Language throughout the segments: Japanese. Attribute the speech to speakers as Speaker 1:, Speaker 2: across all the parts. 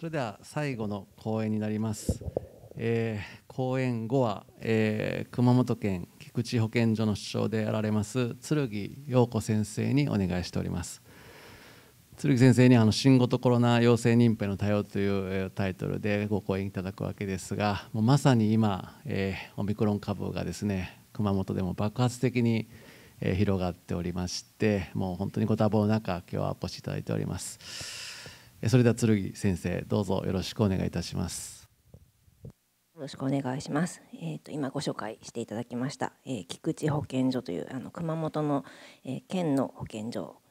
Speaker 1: それでは最後の講演になります。えー、講演後は、えー、熊本県菊池保健所の首相であられます剣陽子先生にお願いしております。鶴木先生にあの新型コロナ陽性認定の対応というタイトルでご講演いただくわけですがもうまさに今、えー、オミクロン株がですね熊本でも爆発的に、え広がっておりましてもう本当にご多忙の中今日はお越しいただいております。それでは剣先生どうぞよろしくお願いいたします
Speaker 2: よろしくお願いします。えっ、ー、と今ご紹介していただきました、えー、菊池保健所というあの熊本の、えー、県の保健所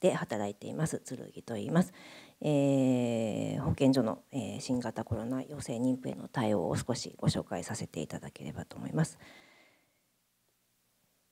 Speaker 2: で働いています剣と言います。えー、保健所の、え新型コロナ陽性妊婦への対応を少しご紹介させていただければと思います。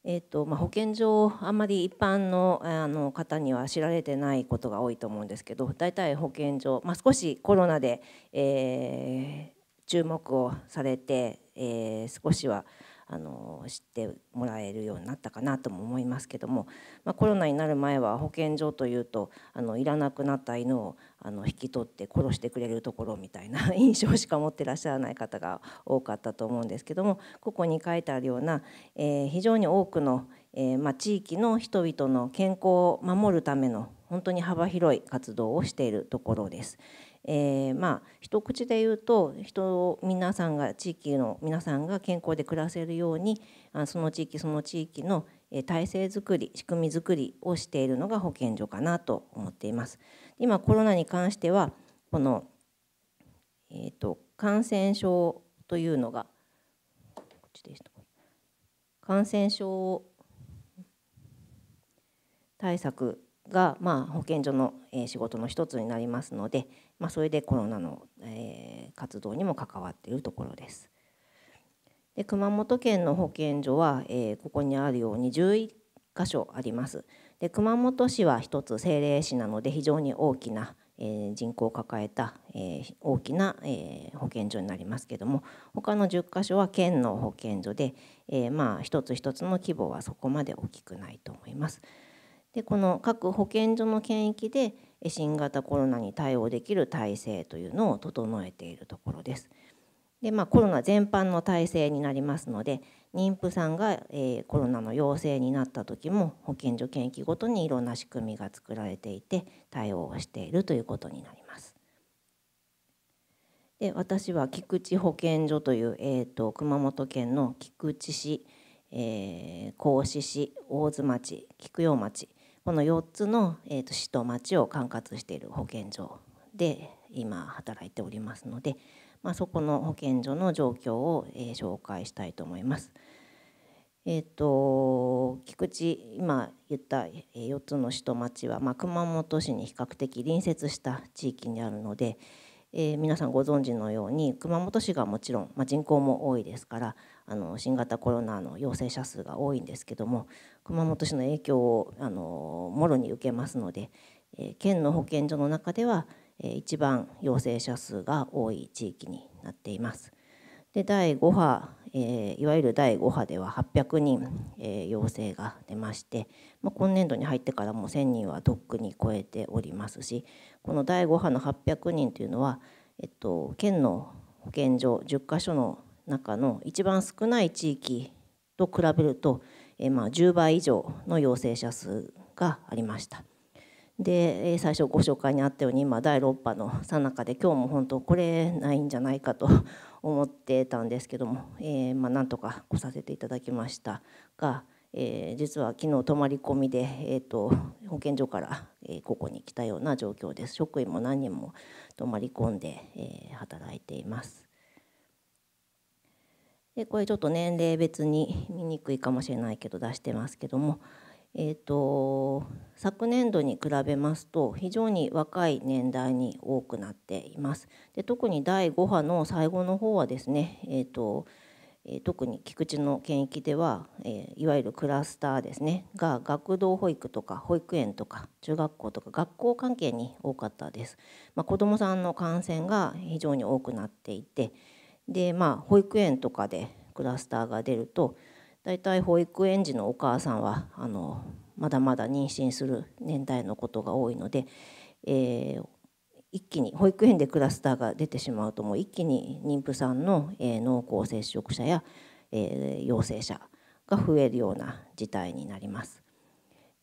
Speaker 2: えーとまあ、保健所あんまり一般のあの方には知られてないことが多いと思うんですけど大体保健所、まあ、少しコロナで、えー、注目をされて、えー、少しはあの知ってもらえるようになったかなとも思いますけども、まあ、コロナになる前は保健所というとあのいらなくなった犬をあの引き取って殺してくれるところみたいな 印象しか持ってらっしゃらない方が多かったと思うんですけどもここに書いてあるような、えー、非常に多くの、えーまあ、地域の人々の健康を守るための本当に幅広い活動をしているところです。えー、まあ一口で言うと人皆さんが地域の皆さんが健康で暮らせるようにあその地域その地域の体制づくり仕組みづくりをしているのが保健所かなと思っています。今コロナに関してはこの、えーと、と感染症というのが感染症対策が、まあ、保健所の仕事の一つになりますので、まあ、それでコロナの、えー、活動にも関わっているところです。で熊本県の保健所は、えー、ここにあるように11箇所あります。で熊本市は一つ政令市なので非常に大きな、えー、人口を抱えた、えー、大きな、えー、保健所になりますけども他の10か所は県の保健所で、えー、まあ一つ一つの規模はそこまで大きくないと思います。でこの各保健所の県域で、新型コロナに対応できる体制というのを整えているところです。でまあ、コロナ全般の体制になりますので妊婦さんが、えー、コロナの陽性になった時も保健所検疫ごとにいろんな仕組みが作られていて対応をしているということになります。で私は菊池保健所という、えーと、熊本県の菊池市、えー、甲子市大津町菊陽町この4つの、えー、と市と町を管轄している保健所で今働いておりますので、まあ、そこの保健所の状況を、えー、紹介したいと思います。えーと、菊池今言った4つの市と町は、まあ、熊本市に比較的隣接した地域にあるので、えー、皆さんご存知のように熊本市がもちろん、まあ、人口も多いですからあの新型コロナの陽性者数が多いんですけども熊本市の影響をあのもろに受けますので、えー、県の保健所の中では、えー、一番陽性者数が多い地域になっています。で第5波、えー、いわゆる第5波では800人、えー、陽性が出まして、まあ、今年度に入ってからも1000人はとっくに超えておりますしこの第5波の800人というのは、えっと、県の保健所10か所の中の一番少ない地域と比べると、えまあ、10倍以上の陽性者数がありました。で最初ご紹介にあったように今第6波のさなかで今日も本当来れないんじゃないかと思ってたんですけども、えー、まあ、なんとか来させていただきましたが、えー、実は昨日泊まり込みで、えーと、保健所から、えー、ここに来たような状況です職員も何人も泊まり込んで、えー、働いていますでこれちょっと年齢別に見にくいかもしれないけど出してますけども、えーと、昨年度に比べますと非常に若い年代に多くなっていますで特に第5波の最後の方はですね、えーとえ特に菊池の県域では、えいわゆるクラスターですねが学童保育とか保育園とか中学校とか学校関係に多かったです、まあ、子どもさんの感染が非常に多くなっていてでまあ保育園とかでクラスターが出ると大体保育園児のお母さんはあのまだまだ妊娠する年代のことが多いので、えー、一気に保育園でクラスターが出てしまうともう一気に妊婦さんの、濃厚接触者や、陽性者が増えるような事態になります。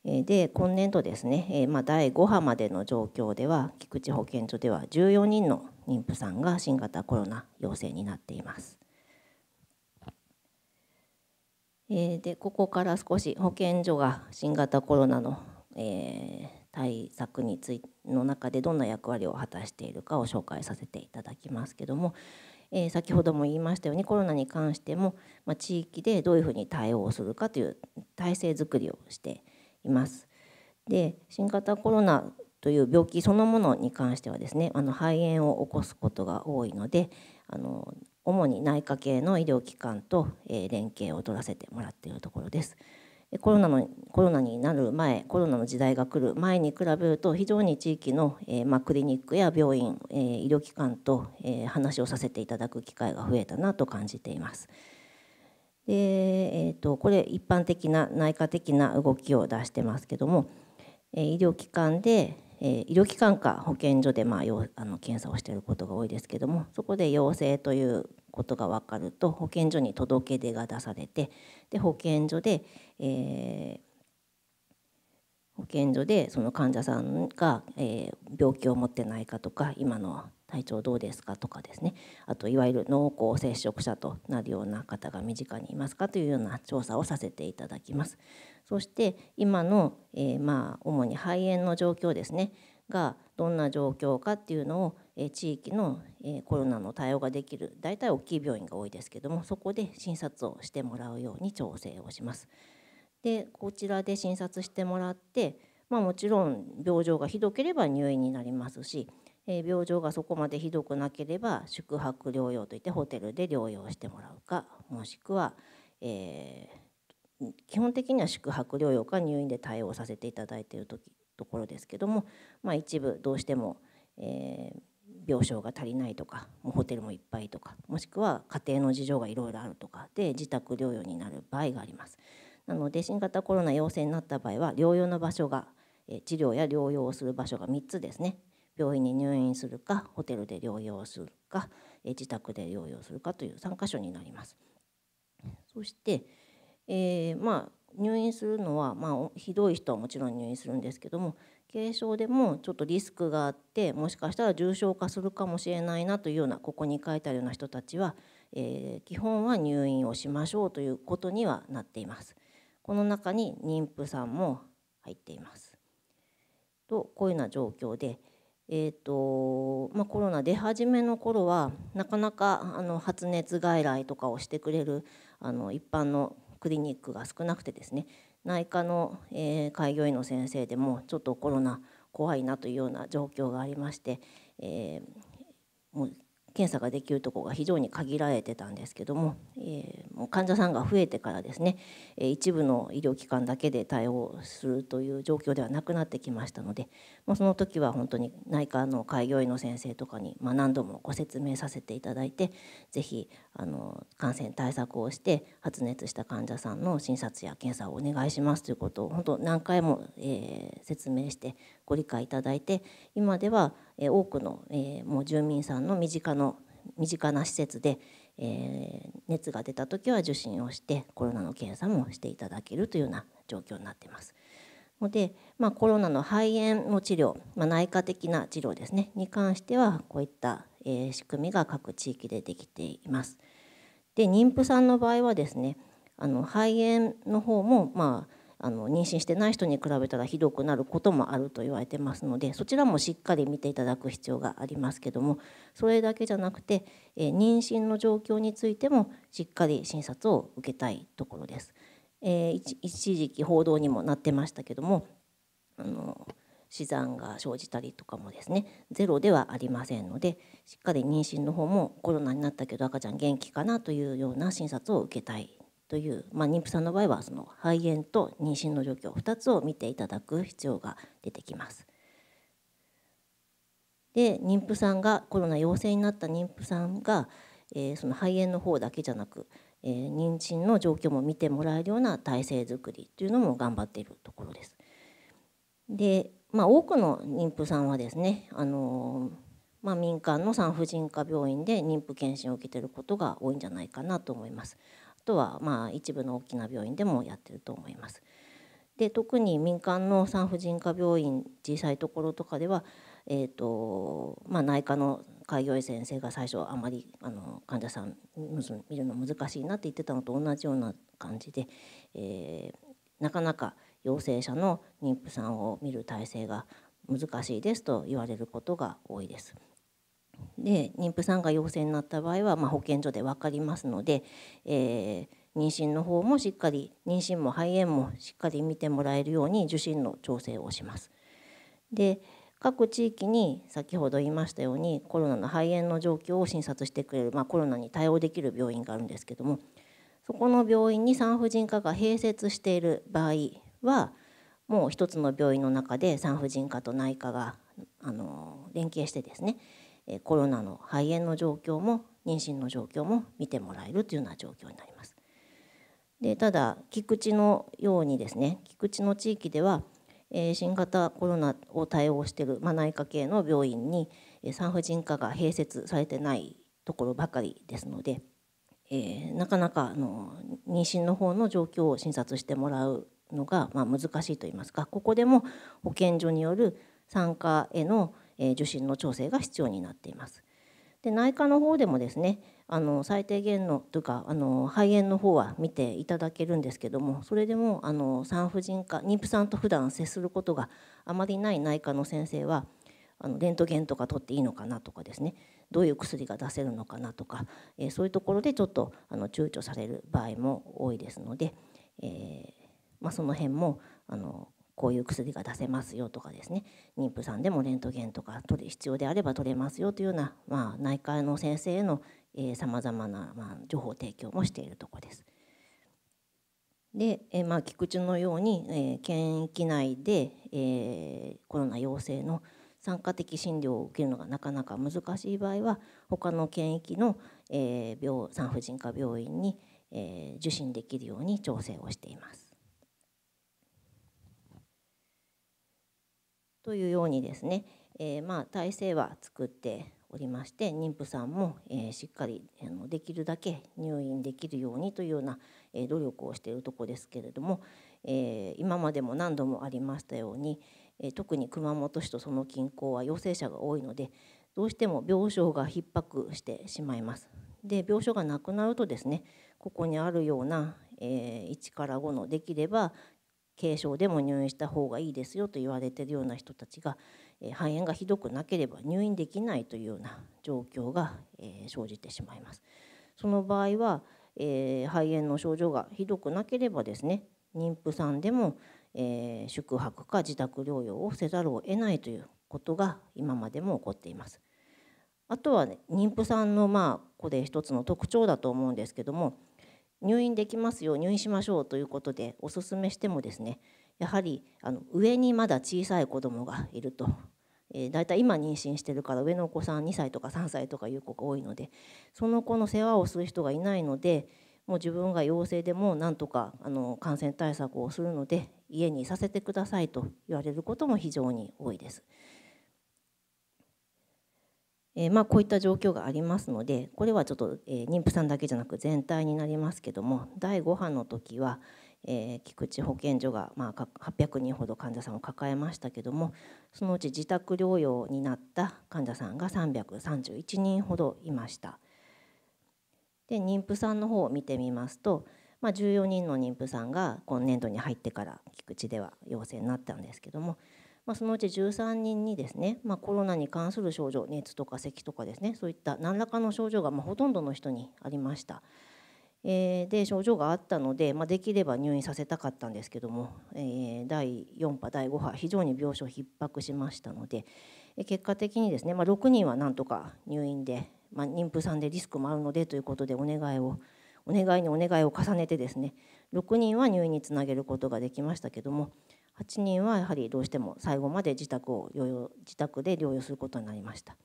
Speaker 2: で今年度ですね、まあ、第5波までの状況では菊池保健所では14人の妊婦さんが新型コロナ陽性になっています。でここから少し保健所が新型コロナの、えー、対策についの中でどんな役割を果たしているかを紹介させていただきますけども、えー、先ほども言いましたようにコロナに関しても、まあ、地域でどういうふうに対応するかという体制づくりをしています。で新型コロナという病気そのものに関してはですねあの肺炎を起こすことが多いのであの主に内科系の医療機関と連携を取らせてもらっているところです。コロナのコロナになる前コロナの時代が来る前に比べると非常に地域の、えー、まあ、クリニックや病院、えー、医療機関と、えー、話をさせていただく機会が増えたなと感じています。でえーと、これ一般的な内科的な動きを出してますけども、え医療機関で、え医療機関か保健所で、まあ、あの検査をしていることが多いですけどもそこで陽性ということが分かると保健所に届け出が出されてで保健所で、えー、保健所でその患者さんが、えー、病気を持ってないかとか今の体調どうですかとかですねあといわゆる濃厚接触者となるような方が身近にいますかというような調査をさせていただきますそして今の、えー、まあ主に肺炎の状況ですねがどんな状況かっていうのを、え地域の、えコロナの対応ができる大体大きい病院が多いですけどもそこで診察をしてもらうように調整をします。でこちらで診察してもらって、まあ、もちろん病状がひどければ入院になりますし、え病状がそこまでひどくなければ宿泊療養といってホテルで療養してもらうかもしくは、えー、基本的には宿泊療養か入院で対応させていただいている時ところですけども、まあ、一部どうしても、えー、病床が足りないとかもうホテルもいっぱいとかもしくは家庭の事情がいろいろあるとかで自宅療養になる場合があります。なので新型コロナ陽性になった場合は療養の場所が治療や療養をする場所が3つですね病院に入院するかホテルで療養するか自宅で療養するかという3箇所になります。そして、えー、まあ入院するのは、まあ、ひどい人はもちろん入院するんですけども軽症でもちょっとリスクがあってもしかしたら重症化するかもしれないなというようなここに書いてあるような人たちは、えー、基本は入院をしましょうということにはなっています。この中に妊婦さんも入っています。とこういうような状況で、えーとまあ、コロナ出始めの頃はなかなかあの発熱外来とかをしてくれるあの一般のクリニックが少なくてですね内科の、えー、開業医の先生でもちょっとコロナ怖いなというような状況がありまして、えー、もう検査ができるところが非常に限られてたんですけども,、えー、もう患者さんが増えてからですね一部の医療機関だけで対応するという状況ではなくなってきましたので、まあ、その時は本当に内科の開業医の先生とかに、まあ、何度もご説明させていただいて是非あの感染対策をして発熱した患者さんの診察や検査をお願いしますということを本当何回も、えー、説明してご理解いただいて今では多くのもう住民さんの身近の身近な施設で熱が出た時は受診をしてコロナの検査もしていただけるというような状況になっています。ので、まあ、コロナの肺炎の治療、まあ、内科的な治療ですねに関してはこういった仕組みが各地域でできています。で妊婦さんの場合はですねあの肺炎の方も、まああの妊娠してない人に比べたらひどくなることもあると言われてますのでそちらもしっかり見ていただく必要がありますけどもそれだけじゃなくて、え妊娠の状況についてもしっかり診察を受けたいところです。えー、一時期報道にもなってましたけどもあの死産が生じたりとかもですねゼロではありませんのでしっかり妊娠の方もコロナになったけど赤ちゃん元気かなというような診察を受けたいという、まあ、妊婦さんの場合はその肺炎と妊娠の状況2つを見ていただく必要が出てきます。で妊婦さんがコロナ陽性になった妊婦さんが、えー、その肺炎の方だけじゃなく、えー、妊娠の状況も見てもらえるような体制づくりというのも頑張っているところです。で、まあ、多くの妊婦さんはですね、あのーまあ、民間の産婦人科病院で妊婦検診を受けていることが多いんじゃないかなと思います。とはまあ一部の大きな病院でもやってると思います。で特に民間の産婦人科病院小さいところとかでは、えーとまあ、内科の開業医先生が最初あまりあの患者さん見るの難しいなって言ってたのと同じような感じで、えー、なかなか陽性者の妊婦さんを見る体制が難しいですと言われることが多いです。で妊婦さんが陽性になった場合は、まあ、保健所で分かりますので、えー、妊娠の方もしっかり妊娠も肺炎もしっかり見てもらえるように受診の調整をします。で各地域に先ほど言いましたようにコロナの肺炎の状況を診察してくれる、まあ、コロナに対応できる病院があるんですけどもそこの病院に産婦人科が併設している場合はもう一つの病院の中で産婦人科と内科があの連携してですねコロナの肺炎の状況も妊娠の状況も見てもらえるというような状況になります。でただ菊池のようにですね菊池の地域では新型コロナを対応している、ま内科系の病院に産婦人科が併設されてないところばかりですので、えー、なかなかあの妊娠の方の状況を診察してもらうのが、まあ、難しいといいますかここでも保健所による産科への、え受診の調整が必要になっています。で内科の方でもですねあの最低限のというかあの肺炎の方は見ていただけるんですけどもそれでもあの産婦人科妊婦さんと普段接することがあまりない内科の先生はあのレントゲンとか取っていいのかなとかですねどういう薬が出せるのかなとか、えー、そういうところでちょっとあの躊躇される場合も多いですので、えーまあ、その辺もあのこういう薬が出せますよとかですね妊婦さんでもレントゲンとか取る必要であれば取れますよというような、まあ、内科の先生へのさまざまな、ま情報提供もしているとこです。で、えまあ、菊池のように、えー、検疫内で、えー、コロナ陽性の酸化的診療を受けるのがなかなか難しい場合は他の検疫の、えー、病産婦人科病院に、え受診できるように調整をしています。というようにですね、えー、まあ体制は作っておりまして妊婦さんも、えしっかりあのできるだけ入院できるようにというような、え努力をしているとこですけれども、えー、今までも何度もありましたように、え特に熊本市とその近郊は陽性者が多いのでどうしても病床が逼迫してしまいます。で病床がなくなるとですねここにあるような、えー、1から5のできれば軽症でも入院した方がいいですよと言われてるような人たちが肺炎がひどくなければ入院できないというような状況が生じてしまいます。その場合は、え肺炎の症状がひどくなければですね妊婦さんでも、え宿泊か自宅療養をせざるを得ないということが今までも起こっています。あとは、ね、妊婦さんのまあこれ一つの特徴だと思うんですけども入院できますよ入院しましょうということでお勧めしてもですねやはりあの上にまだ小さい子供がいると、えー、だいたい今妊娠してるから上のお子さん2歳とか3歳とかいう子が多いのでその子の世話をする人がいないのでもう自分が陽性でもなんとかあの感染対策をするので家にいさせてくださいと言われることも非常に多いです。えー、まあ、こういった状況がありますのでこれはちょっと、えー、妊婦さんだけじゃなく全体になりますけども第5波の時は、えー、菊池保健所が、まあ、800人ほど患者さんを抱えましたけどもそのうち自宅療養になった患者さんが331人ほどいました。で妊婦さんの方を見てみますと、まあ、14人の妊婦さんが今年度に入ってから菊池では陽性になったんですけどもまあ、そのうち13人にですね、まあ、コロナに関する症状熱とか咳とかですねそういった何らかの症状がまほとんどの人にありました。えー、で症状があったので、まあ、できれば入院させたかったんですけども、えー、第4波第5波非常に病床逼迫しましたので、え結果的にですね、まあ、6人はなんとか入院で、まあ、妊婦さんでリスクもあるのでということでお願いをお願いにお願いを重ねてですね6人は入院につなげることができましたけども8人はやはりどうしても最後まで自宅を療養自宅で療養することになりました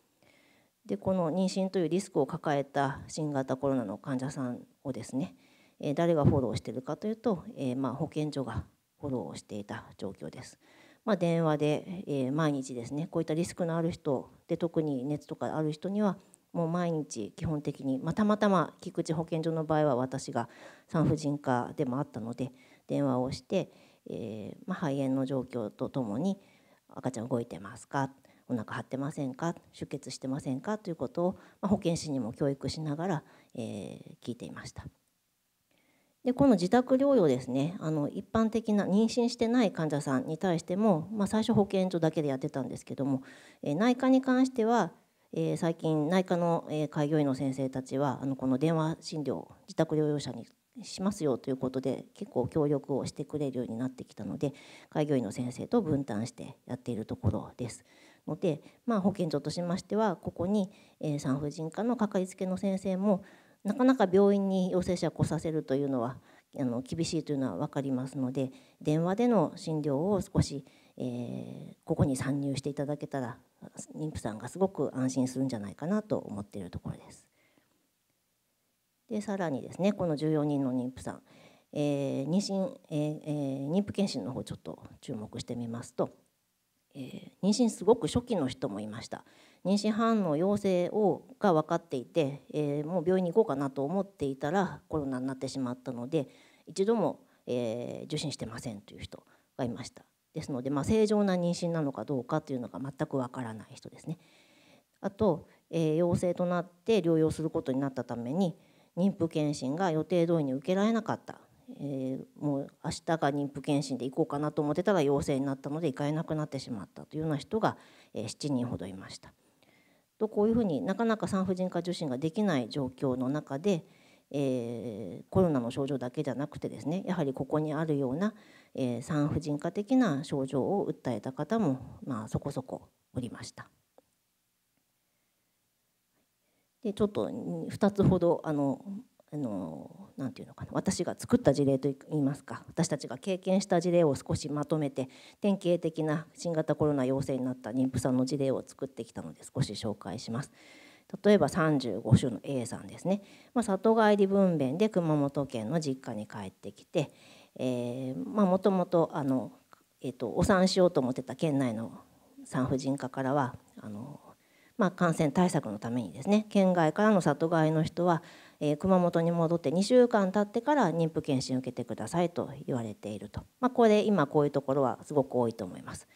Speaker 2: でこの妊娠というリスクを抱えた新型コロナの患者さんをですね誰がフォローしているかというと、えまあ、保健所がフォローをしていた状況です、まあ、電話で、え毎日ですねこういったリスクのある人で特に熱とかある人にはもう毎日基本的に、まあ、たまたま菊池保健所の場合は私が産婦人科でもあったので電話をして、えー、まあ、肺炎の状況とともに赤ちゃん動いてますかお腹張ってませんか出血してませんかということを、まあ、保健師にも教育しながら、えー、聞いていました。でこの自宅療養ですねあの一般的な妊娠してない患者さんに対しても、まあ、最初保健所だけでやってたんですけども、えー、内科に関しては、えー、最近内科の、え開業医の先生たちはあのこの電話診療自宅療養者にしますよということで結構協力をしてくれるようになってきたので開業医の先生と分担してやっているところですので、まあ、保健所としましてはここに、え産婦人科のかかりつけの先生もなかなか病院に陽性者を来させるというのはあの厳しいというのは分かりますので電話での診療を少し、えー、ここに参入していただけたら妊婦さんがすごく安心するんじゃないかなと思っているところです。でさらにですねこの14人の妊婦さん、えー、妊娠、えーえー、妊婦健診の方ちょっと注目してみますと、えー、妊娠すごく初期の人もいました妊娠反応陽性をが分かっていて、えー、もう病院に行こうかなと思っていたらコロナになってしまったので一度も、えー、受診してませんという人がいましたですので、まあ、正常な妊娠なのかどうかというのが全く分からない人ですねあと、えー、陽性となって療養することになったために妊婦検診が予定通りに受けられなかった、えー、もう明日が妊婦健診で行こうかなと思ってたら陽性になったので行かれなくなってしまったというような人が、7人ほどいました。とこういうふうになかなか産婦人科受診ができない状況の中で、えー、コロナの症状だけじゃなくてですねやはりここにあるような、えー、産婦人科的な症状を訴えた方も、まあ、そこそこおりました。でちょっと2つほどあのあのなんていうのかな私が作った事例といいますか私たちが経験した事例を少しまとめて典型的な新型コロナ陽性になった妊婦さんの事例を作ってきたので少し紹介します。例えば35種の A さんですね、まあ、里帰り分娩で熊本県の実家に帰ってきてえまあ、もともとお産しようと思ってた県内の産婦人科からはあのまあ、感染対策のためにですね県外からの里帰りの人は、えー、熊本に戻って2週間経ってから妊婦検診を受けてくださいと言われていると、まあ、これ今こういうところはすごく多いと思います。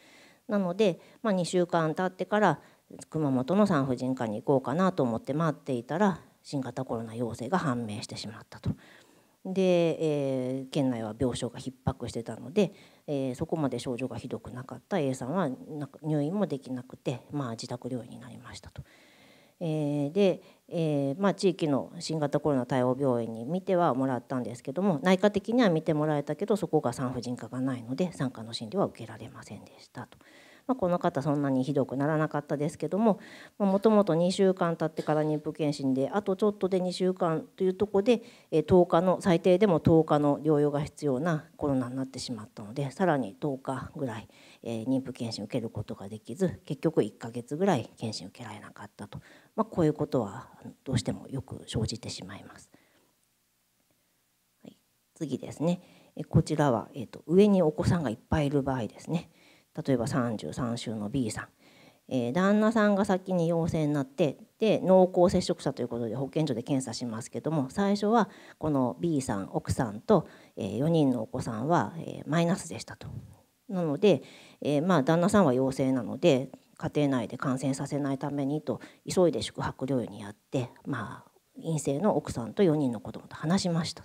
Speaker 2: なので、まあ、2週間経ってから熊本の産婦人科に行こうかなと思って待っていたら新型コロナ陽性が判明してしまったと。で、えー、県内は病床が逼迫してたのでえー、そこまで症状がひどくなかった A さんは入院もできなくて、まあ、自宅療養になりましたと。えー、で、えーまあ、地域の新型コロナ対応病院に見てはもらったんですけども内科的には見てもらえたけどそこが産婦人科がないので産科の診療は受けられませんでしたと。まあ、この方そんなにひどくならなかったですけどももともと2週間経ってから妊婦検診であとちょっとで2週間というとこで10日の最低でも10日の療養が必要なコロナになってしまったのでさらに10日ぐらい妊婦検診受けることができず結局1ヶ月ぐらい検診受けられなかったと、まあ、こういうことはどうしてもよく生じてしまいます。はい、次ですねこちらは、えーと上にお子さんがいっぱいいる場合ですね例えば33週の B さん、えー、旦那さんが先に陽性になってで濃厚接触者ということで保健所で検査しますけども最初はこの B さん奥さんと、えー、4人のお子さんは、えー、マイナスでしたと。なので、えー、まあ旦那さんは陽性なので家庭内で感染させないためにと急いで宿泊療養にやって、まあ、陰性の奥さんと4人の子供と話しました。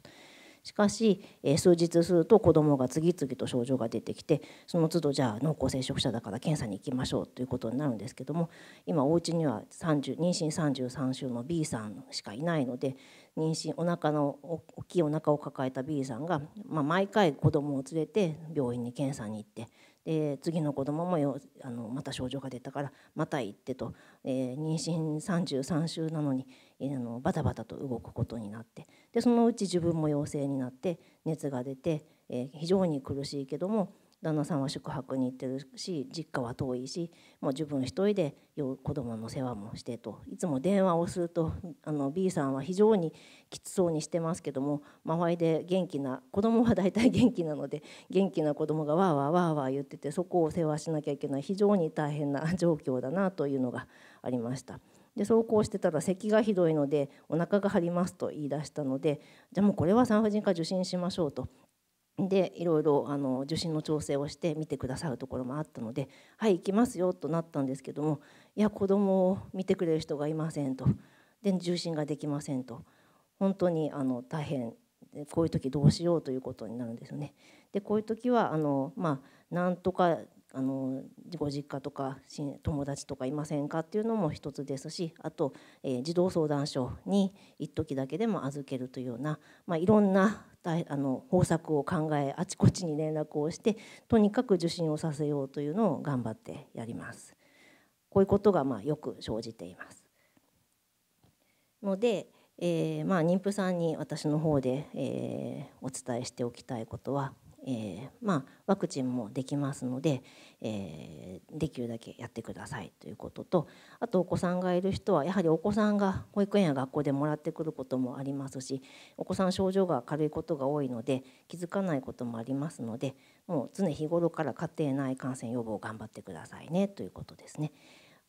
Speaker 2: しかし、数日すると子どもが次々と症状が出てきてその都度じゃあ濃厚接触者だから検査に行きましょうということになるんですけども今お家には30妊娠33週の B さんしかいないので妊娠お腹の大きいお腹を抱えた B さんが、まあ、毎回子どもを連れて病院に検査に行ってで次の子どももよあのまた症状が出たからまた行ってと、えー、妊娠33週なのにあのバタバタと動くことになってでそのうち自分も陽性になって熱が出て、えー、非常に苦しいけども旦那さんは宿泊に行ってるし実家は遠いしもう自分一人で子供の世話もしてといつも電話をするとあの B さんは非常にきつそうにしてますけども周りで元気な子供は大体元気なので元気な子供がわーわーわーわー言っててそこを世話しなきゃいけない非常に大変な状況だなというのがありました。でそうこうしてたら咳がひどいのでお腹が張りますと言い出したのでじゃあもうこれは産婦人科受診しましょうと。でいろいろあの受診の調整をして見てくださるところもあったので「はい行きますよ」となったんですけども「いや子供を見てくれる人がいません」と「で受診ができません」と本当にあの大変こういう時どうしようということになるんですよね。でこういう時はあの、まあ、なんとかあのご実家とか友達とかいませんかっていうのも一つですしあと、えー、児童相談所に一時だけでも預けるというような、まあ、いろんなあの方策を考えあちこちに連絡をしてとにかく受診をさせようというのを頑張ってやります。こういうことがまあよく生じています。ので、えー、まあ妊婦さんに私の方で、えー、お伝えしておきたいことはえー、まあ、ワクチンもできますので、えー、できるだけやってくださいということとあとお子さんがいる人はやはりお子さんが保育園や学校でもらってくることもありますしお子さん症状が軽いことが多いので気づかないこともありますのでもう常日頃から家庭内感染予防を頑張ってくださいねということですね。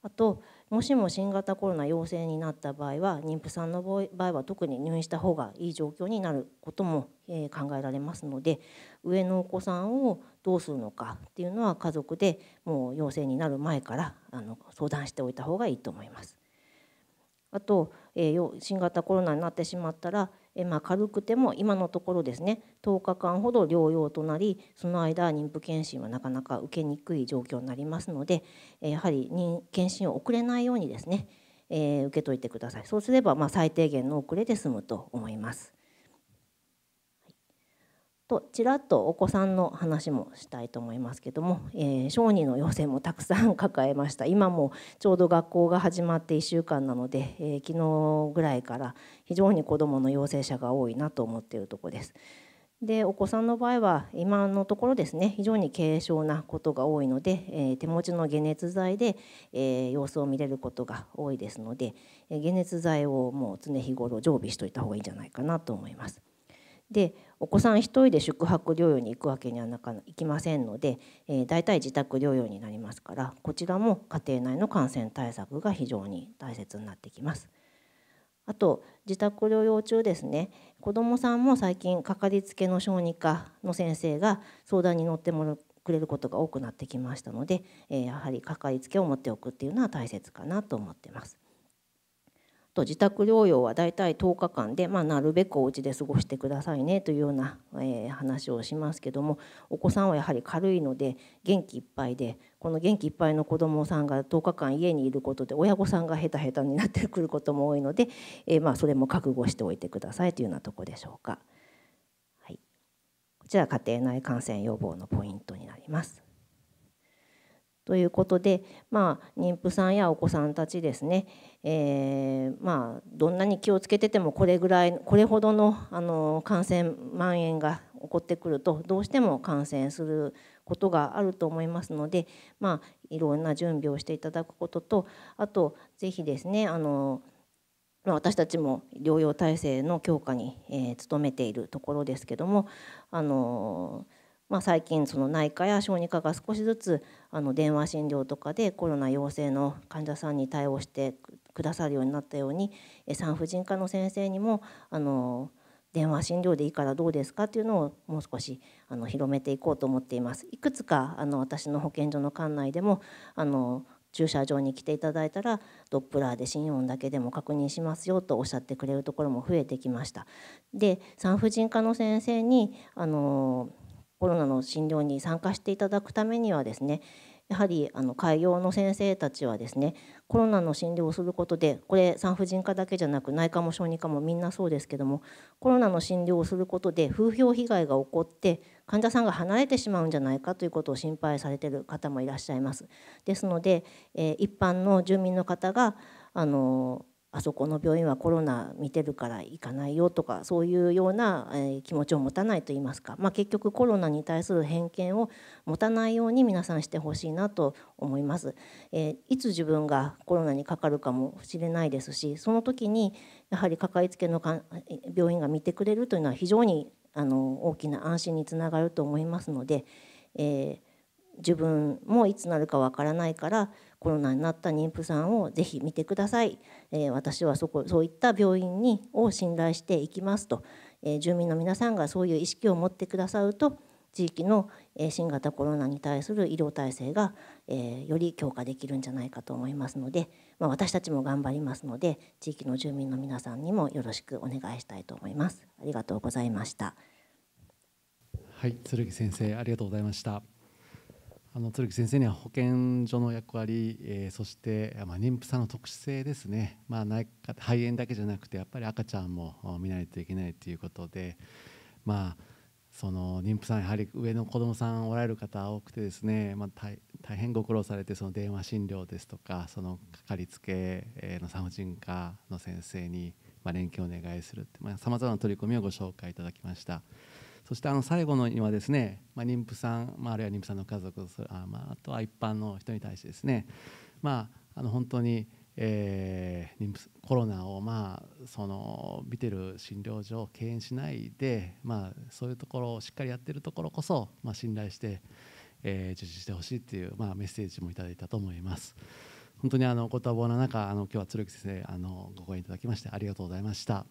Speaker 2: あともしも新型コロナ陽性になった場合は妊婦さんの場合は特に入院した方がいい状況になることも考えられますので上のお子さんをどうするのかっていうのは家族でもう陽性になる前からあの相談しておいた方がいいと思います。あと新型コロナになってしまったらえまあ、軽くても今のところですね10日間ほど療養となりその間妊婦検診はなかなか受けにくい状況になりますのでやはり検診を遅れないようにですね、えー、受けといてくださいそうすればまあ最低限の遅れで済むと思います。とちらっとお子さんの話もしたいと思いますけども、えー、小児の要請もたくさん抱えました今もちょうど学校が始まって1週間なので、えー、昨日ぐらいから非常に子どもの陽性者が多いなと思っているとこです。でお子さんの場合は今のところですね非常に軽症なことが多いので、えー、手持ちの解熱剤で、えー、様子を見れることが多いですので、え解熱剤をもう常日頃常備しておいた方がいいんじゃないかなと思います。でお子さん1人で宿泊療養に行くわけにはなかいきませんので、えー、大体自宅療養になりますからこちらも家庭内の感染対策が非常に大切になってきます。あと自宅療養中ですね子どもさんも最近かかりつけの小児科の先生が相談に乗ってもくれることが多くなってきましたので、えー、やはりかかりつけを持っておくっていうのは大切かなと思ってます。と自宅療養はだいたい10日間で、まあ、なるべくお家で過ごしてくださいねというような、えー、話をしますけどもお子さんはやはり軽いので元気いっぱいでこの元気いっぱいの子どもさんが10日間家にいることで親御さんがヘタヘタになってくることも多いので、えー、まあそれも覚悟しておいてくださいというようなとこでしょうか。はい、こちら家庭内感染予防のポイントになります。ということで、まあ、妊婦さんやお子さんたちですね、えー、まあ、どんなに気をつけててもこれぐらいこれほどのあの感染蔓延が起こってくるとどうしても感染することがあると思いますので、まあ、いろんな準備をしていただくこととあと是非ですねあのま私たちも療養体制の強化に、え努めているところですけどもあのまあ、最近その内科や小児科が少しずつあの電話診療とかでコロナ陽性の患者さんに対応してくださるようになったように産婦人科の先生にもあの電話診療でいいからどうですかっていうのをもう少しあの広めていこうと思っています。いくつかあの私の保健所の管内でもあの駐車場に来ていただいたらドップラーで心音だけでも確認しますよとおっしゃってくれるところも増えてきました。で産婦人科の先生にあのコロナの診療に参加していただくためにはですねやはりあの海洋の先生たちはですねコロナの診療をすることでこれ産婦人科だけじゃなく内科も小児科もみんなそうですけどもコロナの診療をすることで風評被害が起こって患者さんが離れてしまうんじゃないかということを心配されてる方もいらっしゃいます。ですので、え一般の住民の方があのあそこの病院はコロナ見てるから行かないよとかそういうような気持ちを持たないといいますか、まあ、結局コロナに対する偏見を持たないように皆さんしてほしいなと思います、えいつ自分がコロナにかかるかもしれないですしその時にやはりかかりつけのか病院が見てくれるというのは非常にあの大きな安心につながると思いますので、えー、自分もいつなるかわからないからコロナになった妊婦さんをぜひ見てください、えー、私はそこそういった病院にを信頼していきますと、えー、住民の皆さんがそういう意識を持ってくださると地域の新型コロナに対する医療体制がより強化できるんじゃないかと思いますので、まあ、私たちも頑張りますので地域の住民の皆さんにもよろしくお願いしたいと思います。ありがとうございました。
Speaker 1: はい、鶴木先生ありがとうございました。あの鶴木先生には保健所の役割、えー、そして、まあ、妊婦さんの特殊性ですね、まあ、肺炎だけじゃなくてやっぱり赤ちゃんも見ないといけないということで、まあ、その妊婦さんやはり上の子どもさんおられる方多くてですね、まあ、大大変ご苦労されてその電話診療ですとかそのかかりつけの産婦人科の先生に、まあ、連携をお願いするさまざまな取り組みをご紹介いただきました。そしてあの最後のにはですね、まあ、妊婦さん、まあ、あるいは妊婦さんの家族あ,、まあ、あとは一般の人に対してですね、まあ、あの本当に、えー、妊婦コロナを、まあ、その見てる診療所を敬遠しないで、まあ、そういうところをしっかりやってるところこそ、まあ、信頼して、えー、受診してほしいっていう、まあ、メッセージもいただいたと思います。本当にあのご多忙な中あの今日は鶴木先生あのご講演いただきましてありがとうございました。